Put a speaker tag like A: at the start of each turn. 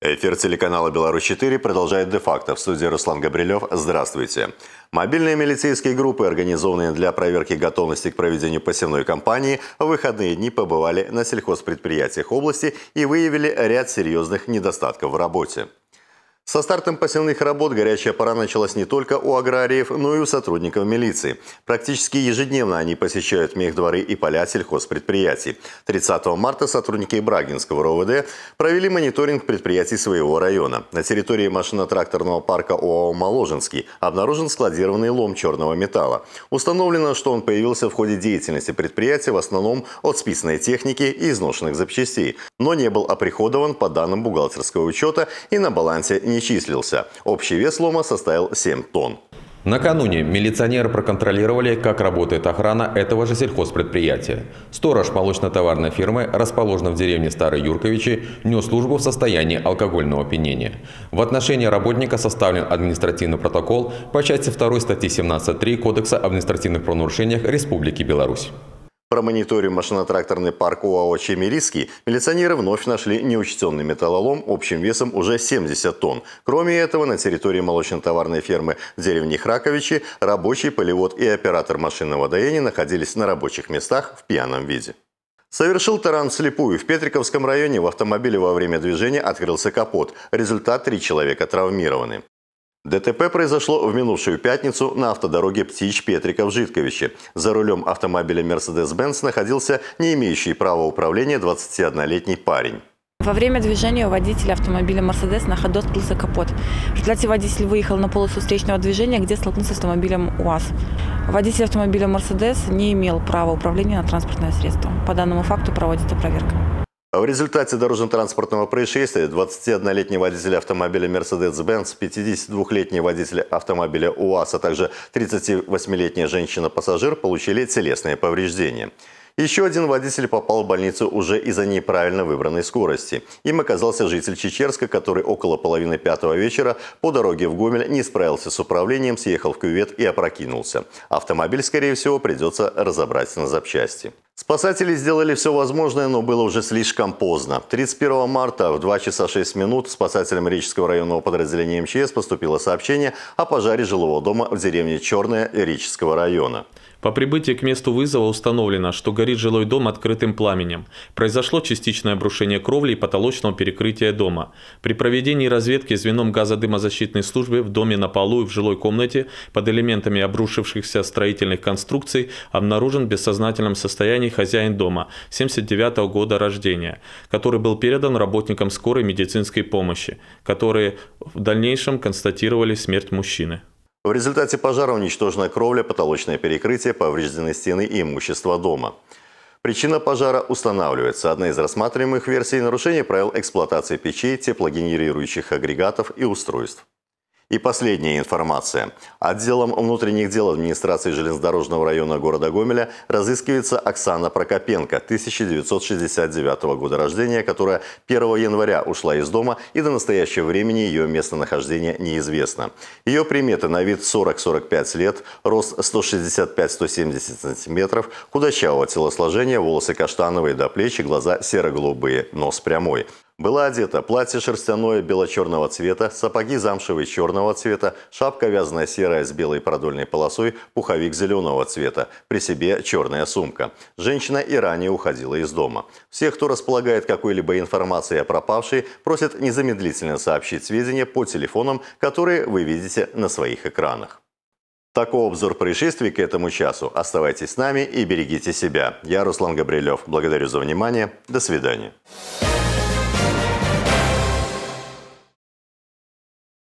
A: Эфир телеканала «Беларусь-4» продолжает де-факто. В студии Руслан Габрилев. Здравствуйте. Мобильные милицейские группы, организованные для проверки готовности к проведению посевной кампании, в выходные дни побывали на сельхозпредприятиях области и выявили ряд серьезных недостатков в работе. Со стартом посевных работ горячая пора началась не только у аграриев, но и у сотрудников милиции. Практически ежедневно они посещают мехдворы и поля сельхозпредприятий. 30 марта сотрудники Брагинского РОВД провели мониторинг предприятий своего района. На территории машино-тракторного парка ОАО «Моложенский» обнаружен складированный лом черного металла. Установлено, что он появился в ходе деятельности предприятия в основном от списанной техники и изношенных запчастей, но не был оприходован по данным бухгалтерского учета и на балансе не не числился. Общий вес лома составил 7 тонн.
B: Накануне милиционеры проконтролировали, как работает охрана этого же сельхозпредприятия. Сторож молочно-товарной фирмы, расположенной в деревне Старой Юрковичи, нес службу в состоянии алкогольного опьянения. В отношении работника составлен административный протокол по части 2 статьи 17.3 Кодекса об
A: административных правонарушениях Республики Беларусь. Промониторив машино-тракторный парк УАО «Чемериский», милиционеры вновь нашли неучтенный металлолом общим весом уже 70 тонн. Кроме этого, на территории молочно-товарной фермы деревни Храковичи рабочий, полевод и оператор машинного доения находились на рабочих местах в пьяном виде. Совершил таран слепую. В Петриковском районе в автомобиле во время движения открылся капот. Результат – три человека травмированы. ДТП произошло в минувшую пятницу на автодороге Птич-Петриков-Житковище. За рулем автомобиля Mercedes-Benz находился не имеющий права управления 21-летний парень.
B: Во время движения у водителя автомобиля «Мерседес» на ходу открылся капот. В результате водитель выехал на полосу встречного движения, где столкнулся с автомобилем УАЗ. Водитель автомобиля «Мерседес» не имел права управления на транспортное средство. По данному факту проводится проверка.
A: В результате дорожно-транспортного происшествия 21-летний водитель автомобиля Mercedes-Benz, 52-летний водитель автомобиля УАЗ, а также 38-летняя женщина-пассажир получили телесные повреждения. Еще один водитель попал в больницу уже из-за неправильно выбранной скорости. Им оказался житель Чечерска, который около половины пятого вечера по дороге в Гомель не справился с управлением, съехал в кювет и опрокинулся. Автомобиль, скорее всего, придется разобрать на запчасти. Спасатели сделали все возможное, но было уже слишком поздно. 31 марта в 2 часа 6 минут спасателям Рижского районного подразделения МЧС поступило сообщение о пожаре жилого дома в деревне Черная Рижского района.
B: По прибытии к месту вызова установлено, что горит жилой дом открытым пламенем. Произошло частичное обрушение кровли и потолочного перекрытия дома. При проведении разведки звеном газодымозащитной службы в доме на полу и в жилой комнате под элементами обрушившихся строительных конструкций обнаружен в бессознательном состоянии Ивановной хозяин дома, 79 -го года рождения, который был передан работникам скорой медицинской помощи, которые в дальнейшем констатировали смерть мужчины.
A: В результате пожара уничтожена кровля, потолочное перекрытие, повреждены стены и имущество дома. Причина пожара устанавливается. Одна из рассматриваемых версий – нарушение правил эксплуатации печей, теплогенерирующих агрегатов и устройств. И последняя информация. Отделом внутренних дел администрации железнодорожного района города Гомеля разыскивается Оксана Прокопенко, 1969 года рождения, которая 1 января ушла из дома и до настоящего времени ее местонахождение неизвестно. Ее приметы на вид 40-45 лет, рост 165-170 сантиметров, худощавого телосложения, волосы каштановые до плеч глаза серо-голубые, нос прямой. Была одета платье шерстяное бело-черного цвета, сапоги замшевые черного цвета, шапка вязаная серая с белой продольной полосой, пуховик зеленого цвета, при себе черная сумка. Женщина и ранее уходила из дома. Все, кто располагает какой-либо информацией о пропавшей, просят незамедлительно сообщить сведения по телефонам, которые вы видите на своих экранах. Такой обзор происшествий к этому часу. Оставайтесь с нами и берегите себя. Я Руслан Габрилев. Благодарю за внимание. До свидания.